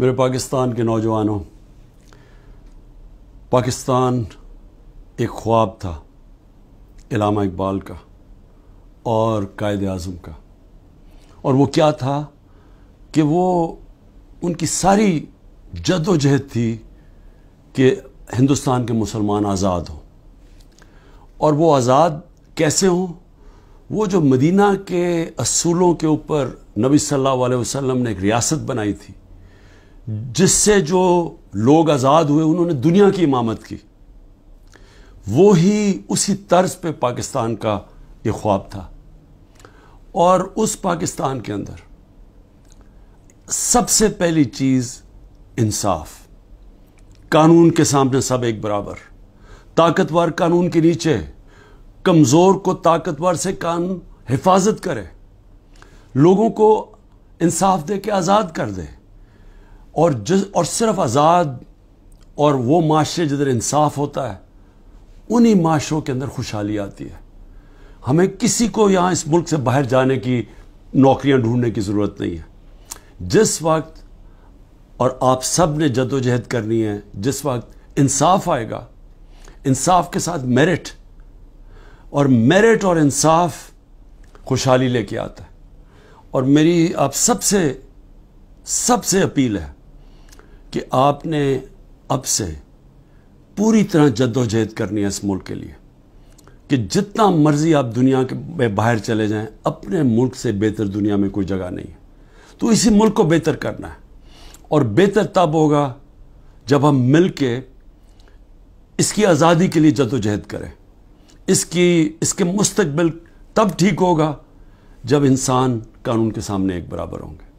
मेरे पाकिस्तान के नौजवानों पाकिस्तान एक ख्वाब था इलामा इकबाल का और कायद अज़म का और वो क्या था कि वो उनकी सारी जदोजहद थी कि हिंदुस्तान के मुसलमान आज़ाद हों और वो आज़ाद कैसे हों वो जो मदीना के असूलों के ऊपर नबी सल्लल्लाहु अलैहि वसल्लम ने एक रियासत बनाई थी जिससे जो लोग आज़ाद हुए उन्होंने दुनिया की इमामत की वो ही उसी तर्ज पे पाकिस्तान का ये ख्वाब था और उस पाकिस्तान के अंदर सबसे पहली चीज़ इंसाफ कानून के सामने सब एक बराबर ताकतवर कानून के नीचे कमज़ोर को ताकतवर से कानून हिफाजत करे लोगों को इंसाफ दे के आज़ाद कर दे और जिस और सिर्फ आज़ाद और वो माशरे जिधर इंसाफ होता है उन्हीं माशरों के अंदर खुशहाली आती है हमें किसी को यहाँ इस मुल्क से बाहर जाने की नौकरियाँ ढूंढने की ज़रूरत नहीं है जिस वक्त और आप सब ने जदोजहद करनी है जिस वक्त इंसाफ आएगा इंसाफ के साथ मेरिट और मेरिट और इंसाफ खुशहाली लेके आता है और मेरी आप सबसे सबसे अपील है कि आपने अब से पूरी तरह जद्दोजहद करनी है इस मुल्क के लिए कि जितना मर्ज़ी आप दुनिया के बाहर चले जाएं अपने मुल्क से बेहतर दुनिया में कोई जगह नहीं है तो इसी मुल्क को बेहतर करना है और बेहतर तब होगा जब हम मिल के इसकी आज़ादी के लिए जद्दोजहद करें इसकी इसके मुस्तबिल तब ठीक होगा जब इंसान कानून के सामने एक बराबर होंगे